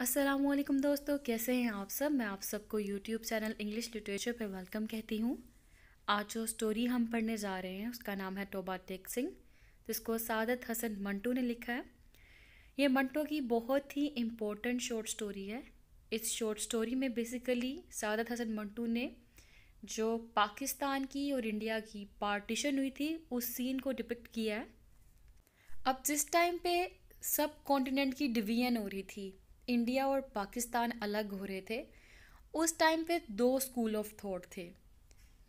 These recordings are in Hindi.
असलम दोस्तों कैसे हैं आप सब मैं आप सबको यूट्यूब चैनल इंग्लिश लिटरेचर पर वेलकम कहती हूँ आज जो स्टोरी हम पढ़ने जा रहे हैं उसका नाम है टोबा टेक सिंह जिसको सादत हसन मंटू ने लिखा है ये मंटू की बहुत ही इम्पोर्टेंट शॉर्ट स्टोरी है इस शॉर्ट स्टोरी में बेसिकली सादत हसन मंटू ने जो पाकिस्तान की और इंडिया की पार्टीशन हुई थी उस सीन को डिपिक्ट किया है अब जिस टाइम पे सब कॉन्टिनेंट की डिवीजन हो रही थी इंडिया और पाकिस्तान अलग हो रहे थे उस टाइम पे दो स्कूल ऑफ थॉट थे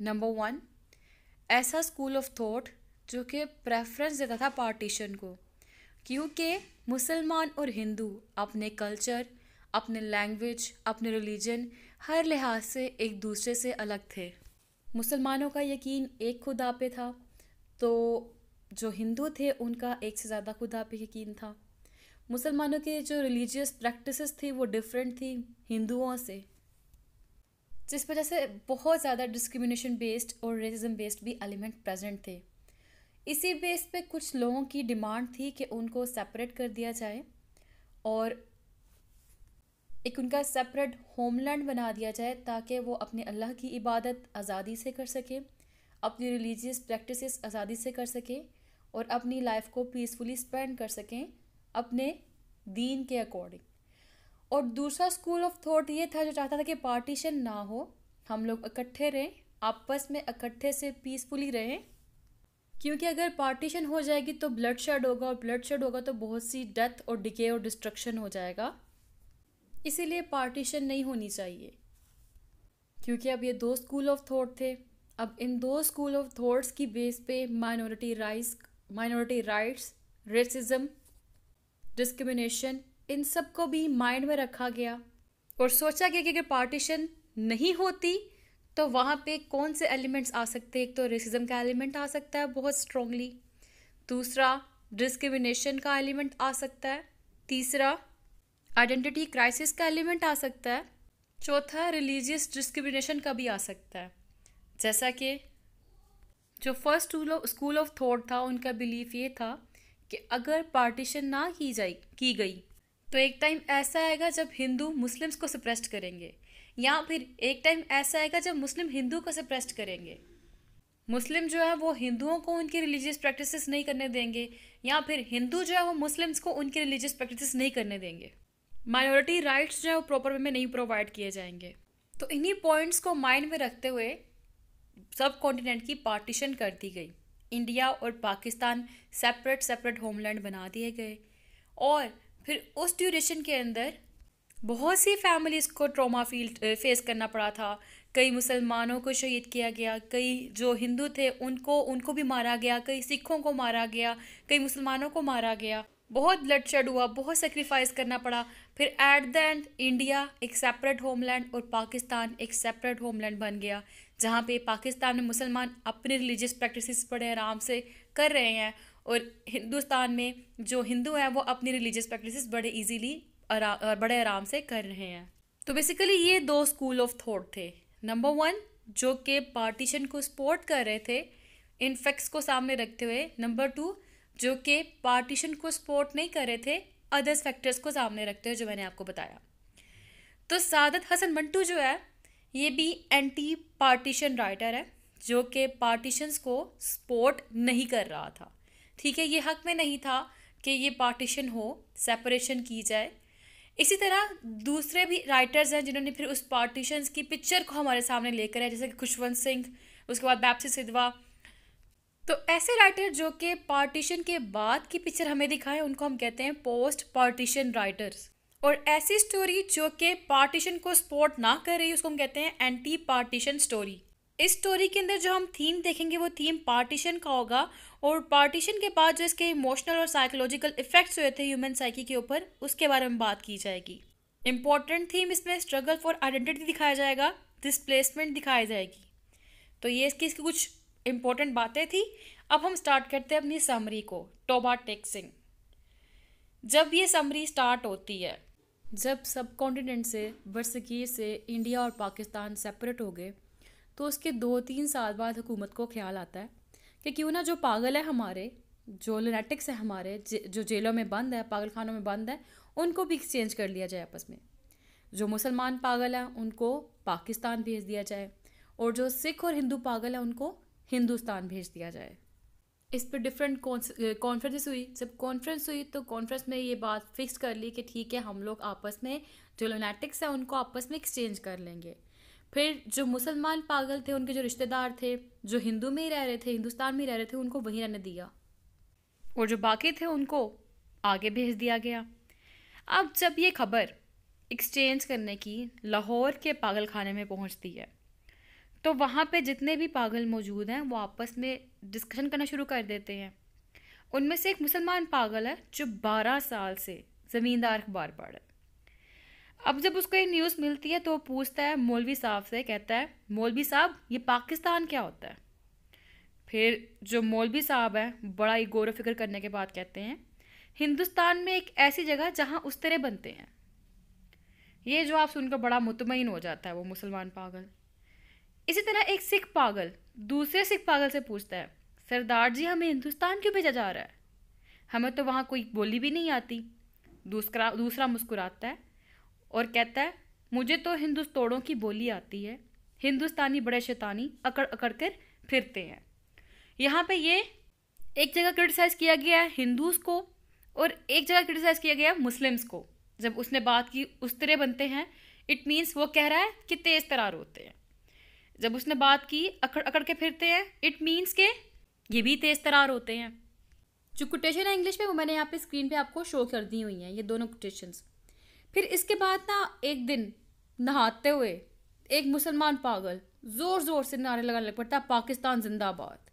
नंबर वन ऐसा स्कूल ऑफ थॉट जो कि प्रेफरेंस देता था पार्टीशन को क्योंकि मुसलमान और हिंदू अपने कल्चर अपने लैंग्वेज अपने रिलीजन हर लिहाज से एक दूसरे से अलग थे मुसलमानों का यकीन एक खुदा पे था तो जो हिंदू थे उनका एक से ज़्यादा खुदा पे यकीन था मुसलमानों के जो रिलीजियस प्रैक्टिसेस थी वो डिफरेंट थी हिंदुओं से जिस वजह से बहुत ज़्यादा डिस्क्रिमिनेशन बेस्ड और रेसिज्म बेस्ड भी एलिमेंट प्रेजेंट थे इसी बेस पे कुछ लोगों की डिमांड थी कि उनको सेपरेट कर दिया जाए और एक उनका सेपरेट होमलैंड बना दिया जाए ताकि वो अपने अल्लाह की इबादत आज़ादी से कर सके अपनी रिलीजियस प्रैक्टिसेस आज़ादी से कर सकें और अपनी लाइफ को पीसफुली स्पेंड कर सकें अपने दीन के अकॉर्डिंग और दूसरा स्कूल ऑफ थॉट ये था जो चाहता था कि पार्टीशन ना हो हम लोग इकट्ठे रहें आपस में इकट्ठे से पीसफुली रहें क्योंकि अगर पार्टीशन हो जाएगी तो ब्लड शेड होगा और ब्लड शेड होगा तो बहुत सी डेथ और डिके और डिस्ट्रक्शन हो जाएगा इसीलिए पार्टीशन नहीं होनी चाहिए क्योंकि अब ये दो स्कूल ऑफ थॉट थे अब इन दो स्कूल ऑफ थॉट्स की बेस पे minority rights minority rights racism discrimination इन सब को भी माइंड में रखा गया और सोचा गया कि अगर पार्टीशन नहीं होती तो वहाँ पे कौन से एलिमेंट्स आ सकते हैं एक तो रेसिज्म का एलिमेंट आ सकता है बहुत स्ट्रॉन्गली दूसरा डिस्क्रिमिनेशन का एलिमेंट आ सकता है तीसरा आइडेंटिटी क्राइसिस का एलिमेंट आ सकता है चौथा रिलीजियस डिस्क्रिमिनेशन का भी आ सकता है जैसा कि जो फर्स्ट स्कूल ऑफ थॉट था उनका बिलीफ ये था कि अगर पार्टीशन ना की जाए की गई तो एक टाइम ऐसा आएगा जब हिंदू मुस्लिम्स को सप्रेस्ट करेंगे या फिर एक टाइम ऐसा आएगा जब मुस्लिम हिंदू को सप्रेस्ट करेंगे मुस्लिम जो है वो हिंदुओं को उनकी रिलीजियस प्रैक्टिसेस नहीं करने देंगे या फिर हिंदू जो है वो मुस्लिम्स को उनकी रिलीजियस प्रैक्टिसेस नहीं करने देंगे माइनॉरिटी राइट्स जो है वो प्रॉपर वे में नहीं प्रोवाइड किए जाएंगे तो इन्हीं पॉइंट्स को माइंड में रखते हुए सब कॉन्टिनेंट की पार्टीशन कर दी गई इंडिया और पाकिस्तान सेपरेट सेपरेट होमलैंड बना दिए गए और फिर उस ड्यूरेशन के अंदर बहुत सी फैमिलीज़ को ट्रॉमा फील फेस करना पड़ा था कई मुसलमानों को शहीद किया गया कई जो हिंदू थे उनको उनको भी मारा गया कई सिखों को मारा गया कई मुसलमानों को मारा गया बहुत ब्लडशेड हुआ बहुत सेक्रीफाइस करना पड़ा फिर एट द एंड इंडिया एक सेपरेट होमलैंड और पाकिस्तान एक सेपरेट होमलैंड बन गया जहाँ पे पाकिस्तान में मुसलमान अपने रिलीजियस प्रैक्टिसेस बड़े आराम से कर रहे हैं और हिंदुस्तान में जो हिंदू हैं वो अपनी रिलीजियस प्रैक्टिसेस बड़े इजीली और बड़े आराम से कर रहे हैं तो बेसिकली ये दो स्कूल ऑफ थॉट थे नंबर वन जो कि पार्टीशन को सपोर्ट कर रहे थे इन फैक्ट्स को सामने रखते हुए नंबर टू जो कि पार्टीशन को सपोर्ट नहीं कर रहे थे अदर्स फैक्टर्स को सामने रखते हुए जो मैंने आपको बताया तो सादत हसन मंटू जो है ये भी एंटी पार्टीशन राइटर है जो कि पार्टीशंस को सपोर्ट नहीं कर रहा था ठीक है ये हक में नहीं था कि ये पार्टीशन हो सेपरेशन की जाए इसी तरह दूसरे भी राइटर्स हैं जिन्होंने फिर उस पार्टीशंस की पिक्चर को हमारे सामने लेकर आए जैसे कि खुशवंत सिंह उसके बाद बैप्सी सिद्वा तो ऐसे राइटर जो कि पार्टीशन के बाद की पिक्चर हमें दिखाएं उनको हम कहते हैं पोस्ट पार्टीशन राइटर्स और ऐसी स्टोरी जो कि पार्टीशन को सपोर्ट ना कर रही उसको हम कहते हैं एंटी पार्टीशन स्टोरी इस स्टोरी के अंदर जो हम थीम देखेंगे वो थीम पार्टीशन का होगा और पार्टीशन के बाद जो इसके इमोशनल और साइकोलॉजिकल इफेक्ट्स हुए थे ह्यूमन साइकी के ऊपर उसके बारे में बात की जाएगी इम्पॉर्टेंट थीम इसमें स्ट्रगल फॉर आइडेंटिटी दिखाया जाएगा डिसप्लेसमेंट दिखाई जाएगी तो ये इसकी इसकी कुछ इम्पोर्टेंट बातें थी अब हम स्टार्ट करते हैं अपनी समरी को टोबा टेक्सिंग जब ये समरी स्टार्ट होती है जब सब कॉन्टिनेंट से बरसगीर से इंडिया और पाकिस्तान सेपरेट हो गए तो उसके दो तीन साल बाद हुकूमत को ख्याल आता है कि क्यों ना जो पागल है हमारे जो लोनेटिक्स है हमारे जो जेलों में बंद है पागल खानों में बंद है उनको भी एक्सचेंज कर लिया जाए आपस में जो मुसलमान पागल हैं उनको पाकिस्तान भेज दिया जाए और जो सिख और हिंदू पागल हैं उनको हिंदुस्तान भेज दिया जाए इस पर डिफरेंट कॉन्फ्रेंसेस हुई जब कॉन्फ्रेंस हुई तो कॉन्फ्रेंस में ये बात फिक्स कर ली कि ठीक है हम लोग आपस में जो लोनेटिक्स हैं उनको आपस में एक्सचेंज कर लेंगे फिर जो मुसलमान पागल थे उनके जो रिश्तेदार थे जो हिंदू में ही रह रहे थे हिंदुस्तान में ही रह रहे थे उनको वहीं रहने दिया और जो बाकी थे उनको आगे भेज दिया गया अब जब ये खबर एक्सचेंज करने की लाहौर के पागल में पहुंचती है तो वहाँ पे जितने भी पागल मौजूद हैं वो आपस में डिस्कशन करना शुरू कर देते हैं उनमें से एक मुसलमान पागल है जो बारह साल से ज़मींदार अखबार पढ़ है अब जब उसको ये न्यूज़ मिलती है तो वो पूछता है मौलवी साहब से कहता है मौलवी साहब ये पाकिस्तान क्या होता है फिर जो मौलवी साहब हैं बड़ा ही गौर फिक्र करने के बाद कहते हैं हिंदुस्तान में एक ऐसी जगह जहाँ उस तरह बनते हैं ये जो आप सुनकर बड़ा मुतमिन हो जाता है वो मुसलमान पागल इसी तरह एक सिख पागल दूसरे सिख पागल से पूछता है सरदार जी हमें हिंदुस्तान क्यों भेजा जा रहा है हमें तो वहाँ कोई बोली भी नहीं आती दूसरा दूसरा मुस्कुराता है और कहता है मुझे तो हिंदुस्तोड़ों की बोली आती है हिंदुस्तानी बड़े शैतानी अकड़ अकड़ कर फिरते हैं यहाँ पे ये एक जगह क्रिटिसाइज़ किया गया है हिंदूज़ को और एक जगह क्रिटिसाइज़ किया गया है मुस्लिम्स को जब उसने बात की उस तरह बनते हैं इट मीन्स वो कह रहा है कि तेज़ तरार होते हैं जब उसने बात की अकड़ अकड़ के फिरते हैं इट मीन्स के ये भी तेज तरार होते हैं जो कोटेशन है इंग्लिश में वो मैंने यहाँ पे स्क्रीन पे आपको शो कर दी हुई हैं ये दोनों कोटेशन फिर इसके बाद ना एक दिन नहाते हुए एक मुसलमान पागल ज़ोर ज़ोर से नारे लगाने लग पड़ता पाकिस्तान जिंदाबाद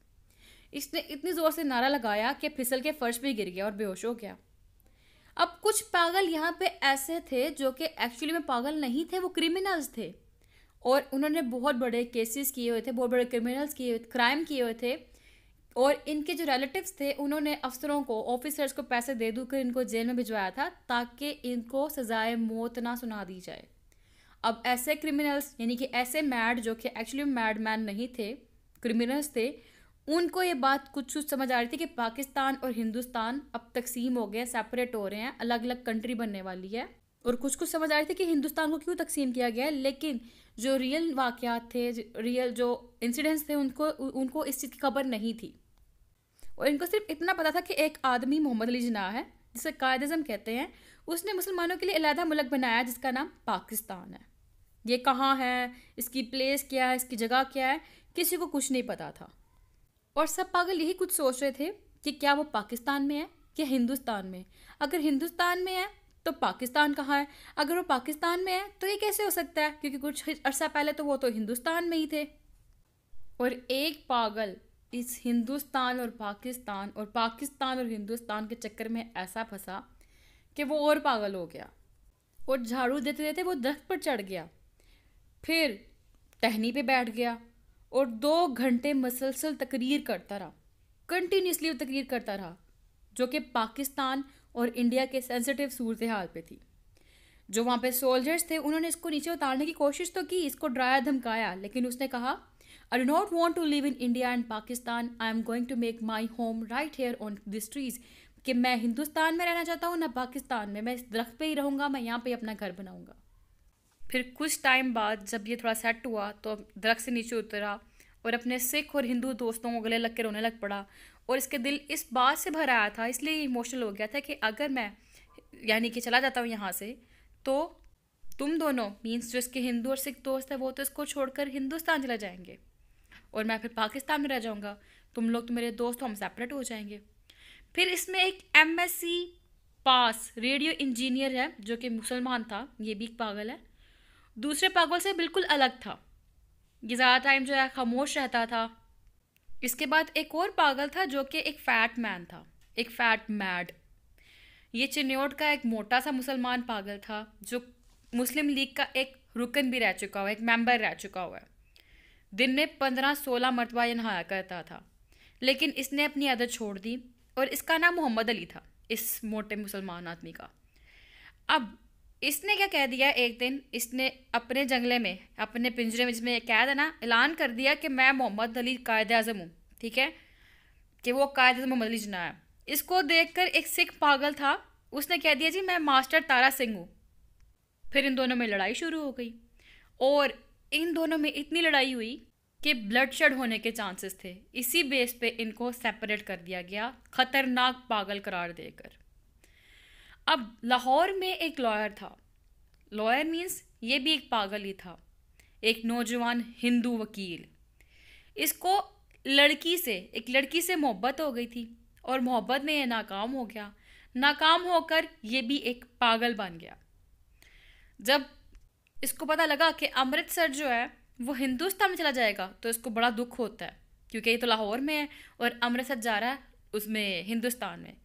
इसने इतनी ज़ोर से नारा लगाया कि फिसल के फर्श भी गिर गया और बेहोश हो गया अब कुछ पागल यहाँ पे ऐसे थे जो कि एक्चुअली में पागल नहीं थे वो क्रिमिनल्स थे और उन्होंने बहुत बड़े केसेस किए हुए थे बहुत बड़े क्रिमिनल्स किए क्राइम किए हुए थे और इनके जो रिलेटिव्स थे उन्होंने अफसरों को ऑफिसर्स को पैसे दे दू कर इनको जेल में भिजवाया था ताकि इनको सजाए मौत ना सुना दी जाए अब ऐसे क्रिमिनल्स यानी कि ऐसे मैड जो कि एक्चुअली मैड मैन नहीं थे क्रिमिनल्स थे उनको ये बात कुछ कुछ समझ आ रही थी कि पाकिस्तान और हिंदुस्तान अब तकसीम हो गए सेपरेट हो रहे हैं अलग अलग कंट्री बनने वाली है और कुछ कुछ समझ आ रही थी कि हिंदुस्तान को क्यों तकसीम किया गया है लेकिन जो रियल वाक़ात थे रियल जो इंसिडेंट्स थे उनको उनको इस चीज़ की खबर नहीं थी और इनको सिर्फ इतना पता था कि एक आदमी मोहम्मद अली जना है जिसे अज़म कहते हैं उसने मुसलमानों के लिए अलहदा मुल्क बनाया जिसका नाम पाकिस्तान है ये कहाँ है इसकी प्लेस क्या है इसकी जगह क्या है किसी को कुछ नहीं पता था और सब पागल यही कुछ सोच रहे थे कि क्या वो पाकिस्तान में है या हिंदुस्तान में अगर हिंदुस्तान में है तो पाकिस्तान कहाँ है अगर वो पाकिस्तान में है तो ये कैसे हो सकता है क्योंकि कुछ अर्सा पहले तो वो तो हिंदुस्तान में ही थे और एक पागल इस हिंदुस्तान और पाकिस्तान और पाकिस्तान और हिंदुस्तान के चक्कर में ऐसा फंसा कि वो और पागल हो गया और झाड़ू देते देते वो दरख्त पर चढ़ गया फिर टहनी पे बैठ गया और दो घंटे मसलसल तकरीर करता रहा कंटिन्यूसली वो तकरीर करता रहा जो कि पाकिस्तान और इंडिया के सेंसिटिव सूरत हाल पर थी जो वहाँ पे सोल्जर्स थे उन्होंने इसको नीचे उतारने की कोशिश तो की इसको डराया धमकाया लेकिन उसने कहा I do not want to live in India and Pakistan I am going to make my home right here on this trees कि मैं हिंदुस्तान में रहना चाहता हूँ ना पाकिस्तान में मैं इस दरख्त पे ही रहूँगा मैं यहाँ पे अपना घर बनाऊँगा फिर कुछ टाइम बाद जब ये थोड़ा सेट हुआ तो दरख्त से नीचे उतरा और अपने सिख और हिंदू दोस्तों को गले लग के रोने लग पड़ा और इसके दिल इस बात से भर आया था इसलिए इमोशनल हो गया था कि अगर मैं यानी कि चला जाता हूँ यहाँ से तो तुम दोनों मीन्स जो इसके हिंदू और सिख दोस्त है वो तो इसको छोड़कर हिंदुस्तान चले जाएंगे और मैं फिर पाकिस्तान में रह जाऊँगा तुम लोग तो मेरे दोस्त हम सेपरेट हो जाएंगे फिर इसमें एक एम पास रेडियो इंजीनियर है जो कि मुसलमान था ये भी एक पागल है दूसरे पागल से बिल्कुल अलग था ये ज़्यादा टाइम जो है खामोश रहता था इसके बाद एक और पागल था जो कि एक फैट मैन था एक फैट मैड ये चिन्योट का एक मोटा सा मुसलमान पागल था जो मुस्लिम लीग का एक रुकन भी रह चुका हुआ एक मेंबर रह चुका हुआ है दिन में पंद्रह सोलह मरतबा यह नहाया करता था लेकिन इसने अपनी आदत छोड़ दी और इसका नाम मोहम्मद अली था इस मोटे मुसलमान आदमी का अब इसने क्या कह दिया एक दिन इसने अपने जंगले में अपने पिंजरे में जिसमें कह देना ऐलान कर दिया कि मैं मोहम्मद अली कायद अजम हूँ ठीक है कि वो कायद अजम मोहम्मद अली जना है इसको देखकर एक सिख पागल था उसने कह दिया जी मैं मास्टर तारा सिंह हूँ फिर इन दोनों में लड़ाई शुरू हो गई और इन दोनों में इतनी लड़ाई हुई कि ब्लडशेड होने के चांसेस थे इसी बेस पे इनको सेपरेट कर दिया गया ख़तरनाक पागल करार देकर अब लाहौर में एक लॉयर था लॉयर मीन्स ये भी एक पागल ही था एक नौजवान हिंदू वकील इसको लड़की से एक लड़की से मोहब्बत हो गई थी और मोहब्बत में ये नाकाम हो गया नाकाम होकर ये भी एक पागल बन गया जब इसको पता लगा कि अमृतसर जो है वो हिंदुस्तान में चला जाएगा तो इसको बड़ा दुख होता है क्योंकि ये तो लाहौर में है और अमृतसर जा रहा है उसमें हिंदुस्तान में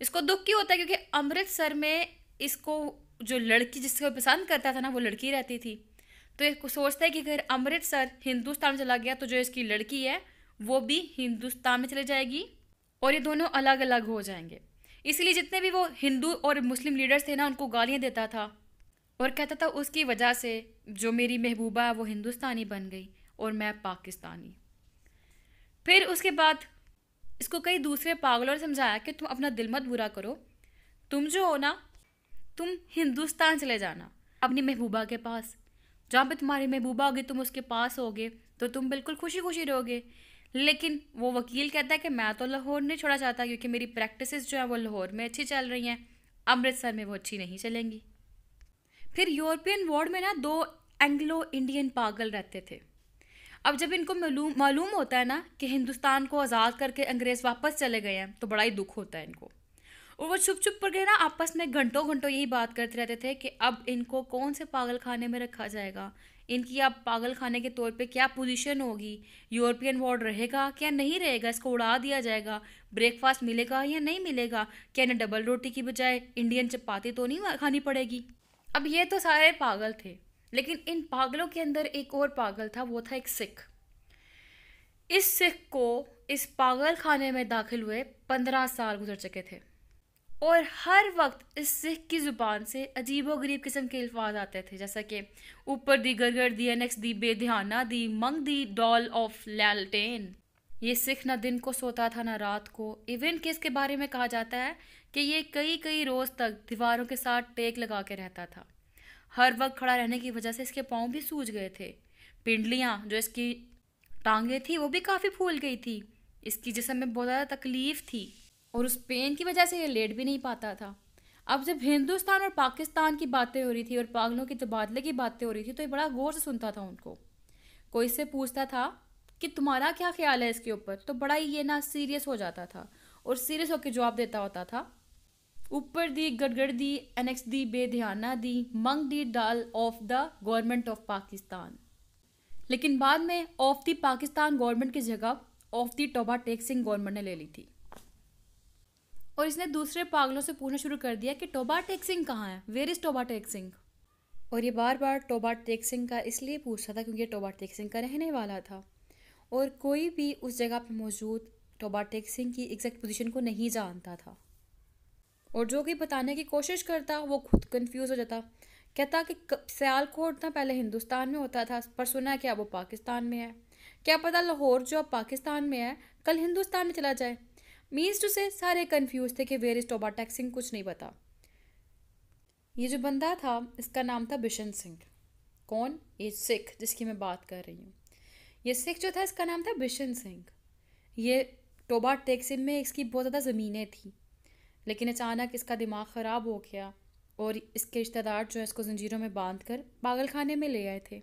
इसको दुख क्यों होता है क्योंकि अमृतसर में इसको जो लड़की जिसको पसंद करता था ना वो लड़की रहती थी तो इसको सोचता है कि अगर अमृतसर हिंदुस्तान चला गया तो जो इसकी लड़की है वो भी हिंदुस्तान में चली जाएगी और ये दोनों अलग अलग हो जाएंगे इसलिए जितने भी वो हिंदू और मुस्लिम लीडर्स थे ना उनको गालियाँ देता था और कहता था उसकी वजह से जो मेरी महबूबा है वो हिंदुस्तानी बन गई और मैं पाकिस्तानी फिर उसके बाद इसको कई दूसरे पागलों ने समझाया कि तुम अपना दिल मत बुरा करो तुम जो हो ना तुम हिंदुस्तान चले जाना अपनी महबूबा के पास जहाँ पे तुम्हारी महबूबा होगी तुम उसके पास होगे तो तुम बिल्कुल खुशी खुशी रहोगे लेकिन वो वकील कहता है कि मैं तो लाहौर नहीं छोड़ा चाहता क्योंकि मेरी प्रैक्टिसेस जो हैं वो लाहौर में अच्छी चल रही हैं अमृतसर में वो अच्छी नहीं चलेंगी फिर यूरोपियन वार्ड में ना दो एंग्लो इंडियन पागल रहते थे अब जब इनको मालूम मालूम होता है ना कि हिंदुस्तान को आज़ाद करके अंग्रेज़ वापस चले गए हैं तो बड़ा ही दुख होता है इनको और वो छुप छुप कर गए ना आपस में घंटों घंटों यही बात करते रहते थे कि अब इनको कौन से पागल खाने में रखा जाएगा इनकी अब पागल खाने के तौर पे क्या पोजीशन होगी यूरोपियन वार्ड रहेगा क्या नहीं रहेगा इसको उड़ा दिया जाएगा ब्रेकफास्ट मिलेगा या नहीं मिलेगा क्या इन्हें डबल रोटी की बजाय इंडियन चपाती तो नहीं खानी पड़ेगी अब ये तो सारे पागल थे लेकिन इन पागलों के अंदर एक और पागल था वो था एक सिख इस सिख को इस पागल खाने में दाखिल हुए पंद्रह साल गुजर चुके थे और हर वक्त इस सिख की ज़ुबान से अजीबो गरीब किस्म के अल्फाज आते थे जैसा कि ऊपर दी गरगर दी एनएक्स दी बेध्याना दी मंग दी डॉल ऑफ लैलटेन ये सिख ना दिन को सोता था ना रात को इवन के इसके बारे में कहा जाता है कि ये कई कई रोज़ तक दीवारों के साथ टेक लगा के रहता था हर वक्त खड़ा रहने की वजह से इसके पाँव भी सूज गए थे पिंडलियाँ जो इसकी टांगे थी वो भी काफ़ी फूल गई थी इसकी जिसम में बहुत ज़्यादा तकलीफ़ थी और उस पेन की वजह से ये लेट भी नहीं पाता था अब जब हिंदुस्तान और पाकिस्तान की बातें हो रही थी और पागलों के तबादले की बातें हो रही थी तो ये बड़ा गौर से सुनता था उनको कोई इससे पूछता था कि तुम्हारा क्या ख्याल है इसके ऊपर तो बड़ा ही ये ना सीरियस हो जाता था और सीरियस होकर जवाब देता होता था ऊपर दी गड़गड़ दी एनेक्स दी बेध्याना दी मंग दी डाल of the government of Pakistan लेकिन बाद में ऑफ दी पाकिस्तान गवर्नमेंट की जगह of the Toba Tek Singh government ने ले ली थी और इसने दूसरे पागलों से पूछना शुरू कर दिया कि टोबा टेक सिंह कहाँ है वेयर इज़ टोबा टेक सिंह और ये बार बार टोबा टेक सिंह का इसलिए पूछ रहा था क्योंकि टोबा टेक सिंह का रहने वाला था और कोई भी उस जगह पर मौजूद टोबा टेक सिंह की एग्जैक्ट पोजीशन को नहीं जानता था और जो कि बताने की कोशिश करता वो खुद कंफ्यूज हो जाता कहता कि सयालकोट ना पहले हिंदुस्तान में होता था पर सुना क्या वो पाकिस्तान में है क्या पता लाहौर जो अब पाकिस्तान में है कल हिंदुस्तान में चला जाए मीन्स टू से सारे कन्फ्यूज थे कि वेर इज टोबा टैक्सिंग कुछ नहीं पता ये जो बंदा था इसका नाम था बिशन सिंह कौन ये सिख जिसकी मैं बात कर रही हूँ ये सिख जो था इसका नाम था बिशन सिंह ये टोबा टैक्सिन में इसकी बहुत ज़्यादा ज़मीनें थी लेकिन अचानक इसका दिमाग ख़राब हो गया और इसके रिश्तेदार जो है इसको जंजीरों में बांध कर पागल खाने में ले आए थे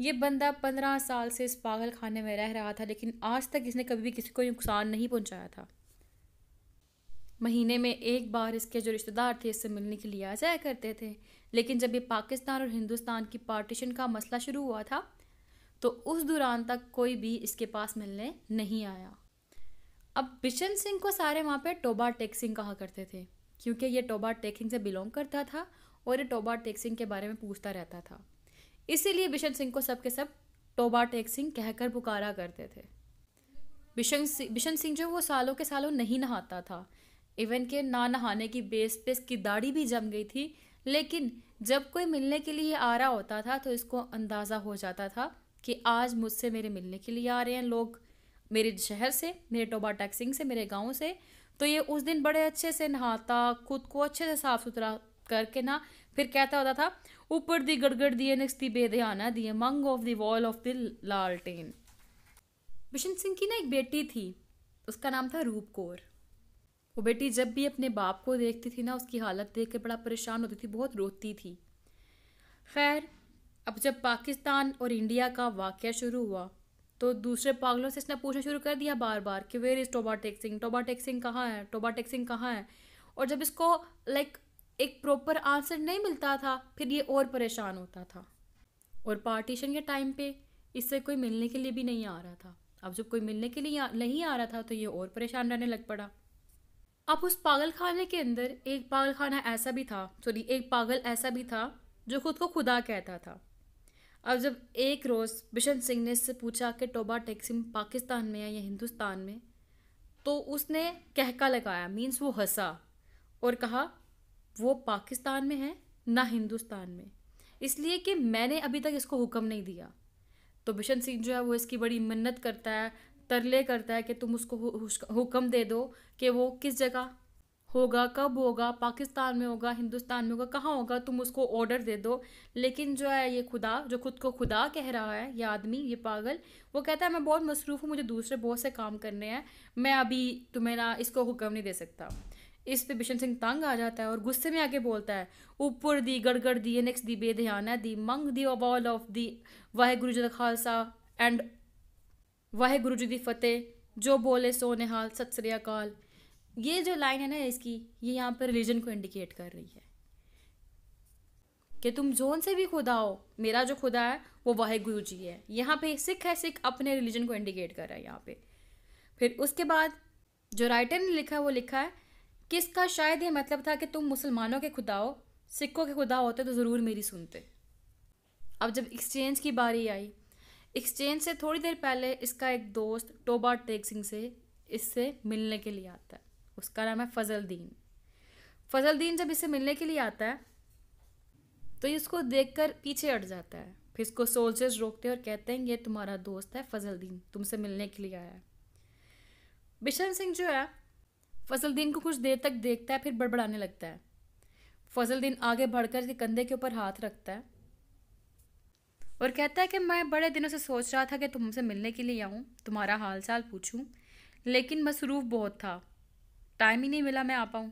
ये बंदा पंद्रह साल से इस पागल खाने में रह रहा था लेकिन आज तक इसने कभी भी किसी को नुकसान नहीं पहुंचाया था महीने में एक बार इसके जो रिश्तेदार थे इससे मिलने के लिए आ जाया करते थे लेकिन जब ये पाकिस्तान और हिंदुस्तान की पार्टीशन का मसला शुरू हुआ था तो उस दौरान तक कोई भी इसके पास मिलने नहीं आया अब बिशन सिंह को सारे वहाँ पे टोबा टेक सिंह कहा करते थे क्योंकि ये टोबा टेक सिंह से बिलोंग करता था और ये टोबा टेक सिंह के बारे में पूछता रहता था इसीलिए बिशन सिंह को सब के सब टोबा टेक सिंह कहकर पुकारा करते थे बिशन सिंह बिशन सिंह जो वो सालों के सालों नहीं नहाता था इवन के ना नहाने की बेस पे इसकी दाढ़ी भी जम गई थी लेकिन जब कोई मिलने के लिए आ रहा होता था तो इसको अंदाज़ा हो जाता था कि आज मुझसे मेरे मिलने के लिए आ रहे हैं लोग मेरे शहर से मेरे टोबा टैक्सिंग से मेरे गाँव से तो ये उस दिन बड़े अच्छे से नहाता खुद को अच्छे से साफ सुथरा करके ना फिर कहता होता था ऊपर दी गड़गड़ दिए नक्सती दी बेदयाना दिए मंग of the wall of the लालटेन बिशन सिंह की ना एक बेटी थी उसका नाम था रूप कौर वो बेटी जब भी अपने बाप को देखती थी ना उसकी हालत देख कर बड़ा परेशान होती थी बहुत रोती थी खैर अब जब पाकिस्तान और इंडिया का वाक़ शुरू हुआ तो दूसरे पागलों से इसने पूछना शुरू कर दिया बार बार कि वेयर इज़ टोबा टेक्सिंग टोबा टेक्सिंग कहाँ है टोबा टेक्सिंग कहाँ है और जब इसको लाइक like, एक प्रॉपर आंसर नहीं मिलता था फिर ये और परेशान होता था और पार्टीशन के टाइम पे इससे कोई मिलने के लिए भी नहीं आ रहा था अब जब कोई मिलने के लिए नहीं आ रहा था तो ये और परेशान रहने लग पड़ा अब उस पागल खाने के अंदर एक पागल खाना ऐसा भी था सॉरी एक पागल ऐसा भी था जो खुद को खुदा कहता था अब जब एक रोज़ बिशन सिंह ने इससे पूछा कि टोबा टैक्सिम पाकिस्तान में है या हिंदुस्तान में तो उसने कहका लगाया मीन्स वो हंसा और कहा वो पाकिस्तान में है ना हिंदुस्तान में इसलिए कि मैंने अभी तक इसको हुक्म नहीं दिया तो बिशन सिंह जो है वो इसकी बड़ी मन्नत करता है तरले करता है कि तुम उसको हुक्म दे दो कि वो किस जगह होगा कब होगा पाकिस्तान में होगा हिंदुस्तान में होगा कहाँ होगा तुम उसको ऑर्डर दे दो लेकिन जो है ये खुदा जो खुद को खुदा कह रहा है ये आदमी ये पागल वो कहता है मैं बहुत मसरूफ़ हूँ मुझे दूसरे बहुत से काम करने हैं मैं अभी तुम्हें ना इसको हुक्म नहीं दे सकता इस पे बिशन सिंह तंग आ जाता है और गुस्से में आके बोलता है ऊपर दी गड़गड़ दी नेक्स्ट दी बेदयाना दी मंग दी अबॉल ऑफ दी वाहे गुरु जी खालसा एंड वाहे गुरु जी दी फतेह जो बोले सो निहाल सत श्री अकाल ये जो लाइन है ना इसकी ये यहाँ पर रिलीजन को इंडिकेट कर रही है कि तुम जोन से भी खुदा हो मेरा जो खुदा है वो वाहे गुरु जी है यहाँ पे सिख है सिख अपने रिलीजन को इंडिकेट कर रहा है यहाँ पे फिर उसके बाद जो राइटर ने लिखा है वो लिखा है कि इसका शायद ये मतलब था कि तुम मुसलमानों के खुदा हो सिखों के खुदा होते तो ज़रूर मेरी सुनते अब जब एक्सचेंज की बारी आई एक्सचेंज से थोड़ी देर पहले इसका एक दोस्त टोबा टेक सिंह से इससे मिलने के लिए आता है उसका नाम है फजल फजल दीन जब इसे मिलने के लिए आता है तो ये उसको कर पीछे हट जाता है फिर इसको सोल्जर्स रोकते हैं और कहते हैं ये तुम्हारा दोस्त है फजल दीन तुमसे मिलने के लिए आया है बिशन सिंह जो है फ़जल दीन को कुछ देर तक देखता है फिर बड़बड़ाने लगता है फजल दीन आगे बढ़कर के कंधे के ऊपर हाथ रखता है और कहता है कि मैं बड़े दिनों से सोच रहा था कि तुमसे मिलने के लिए आऊँ तुम्हारा हाल चाल पूछूँ लेकिन मसरूफ़ बहुत था टाइम ही नहीं मिला मैं आ पाऊँ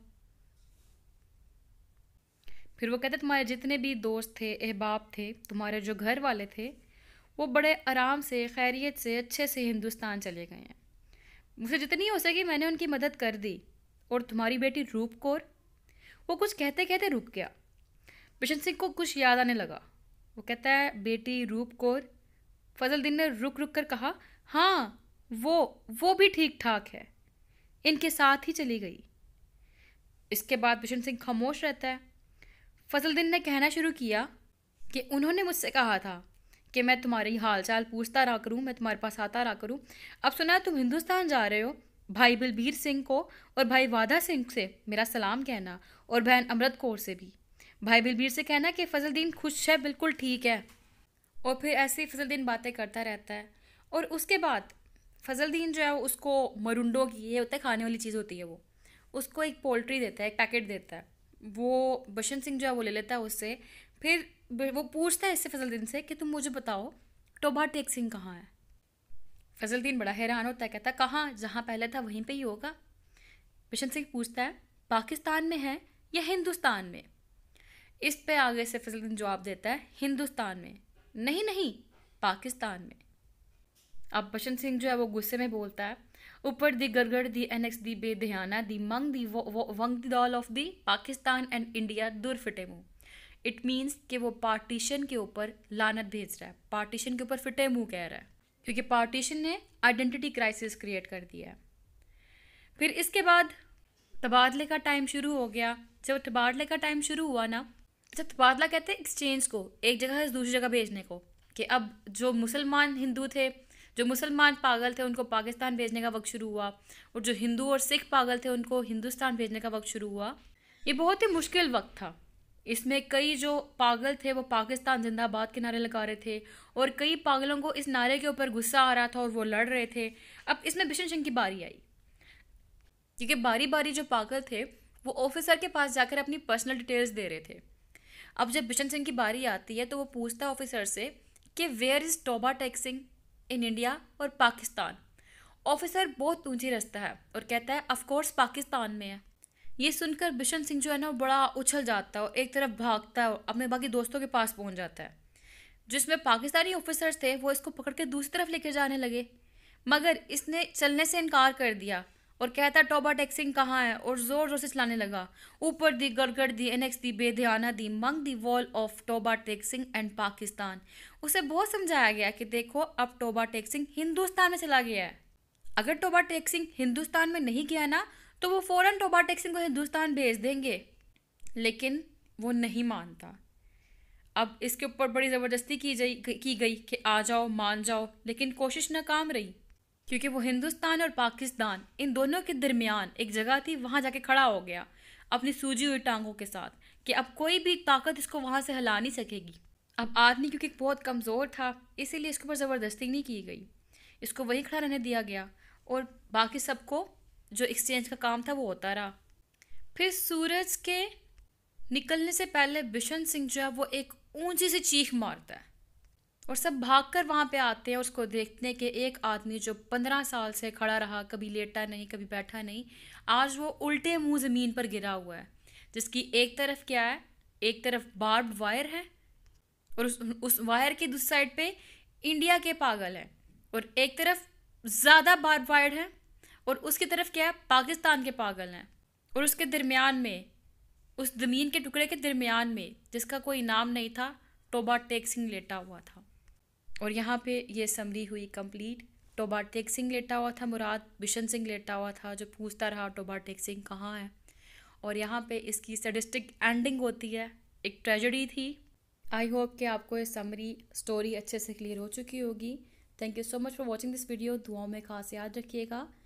फिर वो कहते तुम्हारे जितने भी दोस्त थे अहबाब थे तुम्हारे जो घर वाले थे वो बड़े आराम से खैरियत से अच्छे से हिंदुस्तान चले गए हैं मुझसे जितनी हो सकी मैंने उनकी मदद कर दी और तुम्हारी बेटी रूप कौर वो कुछ कहते कहते रुक गया बिशन सिंह को कुछ याद आने लगा वो कहता है बेटी रूप कौर फजल दिन ने रुक रुक कर कहा हाँ वो वो भी ठीक ठाक है इनके साथ ही चली गई इसके बाद बिशन सिंह खामोश रहता है फजलुद्दीन ने कहना शुरू किया कि उन्होंने मुझसे कहा था कि मैं तुम्हारी हाल चाल पूछता रहा करूँ मैं तुम्हारे पास आता रहा करूँ अब सुना तुम हिंदुस्तान जा रहे हो भाई बलबीर सिंह को और भाई वादा सिंह से मेरा सलाम कहना और बहन अमृत कौर से भी भाई बलबीर से कहना कि दिन खुश है बिल्कुल ठीक है और फिर ऐसे ही दिन बातें करता रहता है और उसके बाद फजलदीन जो है उसको मरुंडो की ये होता है खाने वाली चीज़ होती है वो उसको एक पोल्ट्री देता है एक पैकेट देता है वो बशंत सिंह जो है वो ले लेता है उससे फिर वो पूछता है इससे फजलदीन से कि तुम मुझे बताओ टोबा टेक सिंह कहाँ है फजलदीन बड़ा हैरान होता है कहता है कहाँ जहाँ पहले था वहीं पे ही होगा बशंत सिंह पूछता है पाकिस्तान में है या हिंदुस्तान में इस पे आगे से फजलदीन जवाब देता है हिंदुस्तान में नहीं नहीं पाकिस्तान में अब बचन सिंह जो है वो गुस्से में बोलता है ऊपर दी गरगड़ दी एनएक्स दी बेदहाना दी मंग दी वंग दी दॉल of the Pakistan and India दूर फिटे मुँह इट मीन्स कि वो पार्टीशन के ऊपर लानत भेज रहा है पार्टीशन के ऊपर फिटे मुँह कह रहा है क्योंकि पार्टीशन ने आइडेंटिटी क्राइसिस क्रिएट कर दिया है फिर इसके बाद तबादले का टाइम शुरू हो गया जब तबादले का टाइम शुरू हुआ ना जब तबादला कहते हैं एक्सचेंज को एक जगह से दूसरी जगह भेजने को कि अब जो मुसलमान हिंदू थे जो मुसलमान पागल थे उनको पाकिस्तान भेजने का वक्त शुरू हुआ और जो हिंदू और सिख पागल थे उनको हिंदुस्तान भेजने का वक्त शुरू हुआ ये बहुत ही मुश्किल वक्त था इसमें कई जो पागल थे वो पाकिस्तान जिंदाबाद के नारे लगा रहे थे और कई पागलों को इस नारे के ऊपर गुस्सा आ रहा था और वो लड़ रहे थे अब इसमें बिशन सिंह की बारी आई क्योंकि बारी बारी जो पागल थे वो ऑफिसर के पास जाकर अपनी पर्सनल डिटेल्स दे रहे थे अब जब बिशन सिंह की बारी आती है तो वो पूछता है ऑफिसर से कि where is Toba Tek Singh in India और पाकिस्तान ऑफिसर बहुत ऊंचे रस्ता है और कहता है अफकोर्स पाकिस्तान में है ये सुनकर बिशन सिंह जो है ना बड़ा उछल जाता है और एक तरफ भागता है अपने बाकी दोस्तों के पास पहुंच जाता है जिसमें पाकिस्तानी ऑफिसर्स थे वो इसको पकड़ के दूसरी तरफ लेके जाने लगे मगर इसने चलने से इनकार कर दिया और कहता टोबा टैक्सिंग कहाँ है और ज़ोर ज़ोर से चलाने लगा ऊपर दी गड़गड़ दी एनएक्स दी बेध्याना दी मंग दी वॉल ऑफ टोबा टैक्सिंग एंड पाकिस्तान उसे बहुत समझाया गया कि देखो अब टोबा टैक्सिंग हिंदुस्तान में चला गया है अगर टोबा टैक्सिंग हिंदुस्तान में नहीं गया ना तो वो फ़ौरन टोबा टैक्सिंग को हिंदुस्तान भेज देंगे लेकिन वो नहीं मानता अब इसके ऊपर बड़ी ज़बरदस्ती की गई की गई कि आ जाओ मान जाओ लेकिन कोशिश नाकाम रही क्योंकि वो हिंदुस्तान और पाकिस्तान इन दोनों के दरमियान एक जगह थी वहाँ जाके खड़ा हो गया अपनी सूजी हुई टांगों के साथ कि अब कोई भी ताकत इसको वहाँ से हिला नहीं सकेगी अब आदमी क्योंकि बहुत कमज़ोर था इसीलिए इसके ऊपर ज़बरदस्ती नहीं की गई इसको वहीं खड़ा रहने दिया गया और बाकी सबको जो एक्सचेंज का काम था वो होता रहा फिर सूरज के निकलने से पहले बिशन सिंह जो है वो एक ऊंची सी चीख मारता है और सब भाग कर वहाँ पर आते हैं उसको देखने के एक आदमी जो पंद्रह साल से खड़ा रहा कभी लेटा नहीं कभी बैठा नहीं आज वो उल्टे मुँह ज़मीन पर गिरा हुआ है जिसकी एक तरफ क्या है एक तरफ बार्ब वायर है और उस उस वायर के दूसरी साइड पे इंडिया के पागल है और एक तरफ ज़्यादा बार्ब वायर है और उसकी तरफ क्या है पाकिस्तान के पागल हैं और उसके दरमियान में उस ज़मीन के टुकड़े के दरमियान में जिसका कोई नाम नहीं था टोबा टेक सिंह लेटा हुआ था और यहाँ पे ये असम्बली हुई कंप्लीट टोबाटेक सिंह लेटा हुआ था मुराद बिशन सिंह लेटा हुआ था जो पूछता रहा टोबाटेक सिंह कहाँ है और यहाँ पे इसकी सडिस्टिक एंडिंग होती है एक ट्रेजडी थी आई होप कि आपको ये समरी स्टोरी अच्छे से क्लियर हो चुकी होगी thank you so much for watching this video दुआओं में खास याद रखिएगा